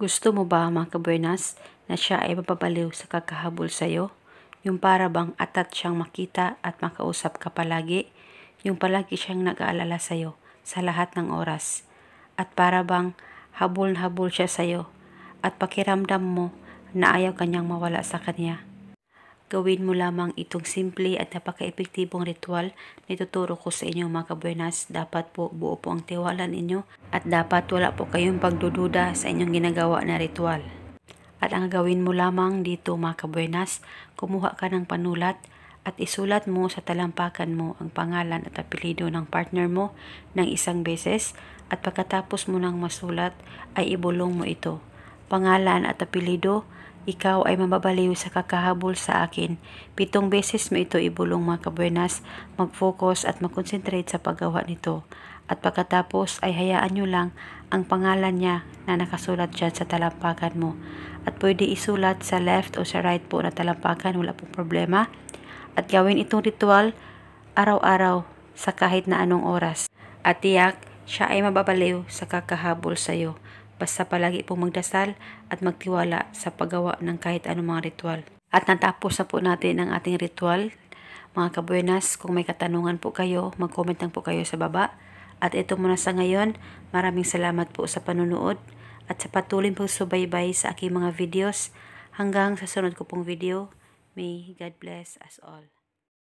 Gusto mo ba mga kabuenas na siya ay mapabaliw sa kakahabol sa iyo? Yung para bang atat siyang makita at makausap ka palagi? Yung palagi siyang nag-aalala sa iyo sa lahat ng oras? At para bang habol-habol siya sa iyo at pakiramdam mo na ayaw kanyang mawala sa kanya? Gawin mo lamang itong simple at napaka-epektibong ritual na ituturo ko sa inyo mga kabuenas. Dapat po buo po ang tiwala ninyo at dapat wala po kayong pagdududa sa inyong ginagawa na ritual. At ang gawin mo lamang dito mga kabuenas, kumuha ka ng panulat at isulat mo sa talampakan mo ang pangalan at apelido ng partner mo ng isang beses at pagkatapos mo ng masulat ay ibulong mo ito. Pangalan at apelido ikaw ay mababaliw sa kakahabol sa akin. Pitong beses mo ito ibulong mga kabuenas, mag-focus at mag-concentrate sa paggawa nito. At pagkatapos ay hayaan nyo lang ang pangalan niya na nakasulat dyan sa talampakan mo. At pwede isulat sa left o sa right po na talampakan, wala pong problema. At gawin itong ritual araw-araw sa kahit na anong oras. At tiyak, siya ay mababaliw sa kakahabol sa iyo basta palagi pong magdasal at magtiwala sa paggawa ng kahit anong ritual. At natapos na po natin ang ating ritual. Mga kabuenas, kung may katanungan po kayo, mag-comment lang po kayo sa baba. At ito muna sa ngayon, maraming salamat po sa panunood at sa patuloy pong subaybay sa aking mga videos. Hanggang sa sunod ko pong video, may God bless us all.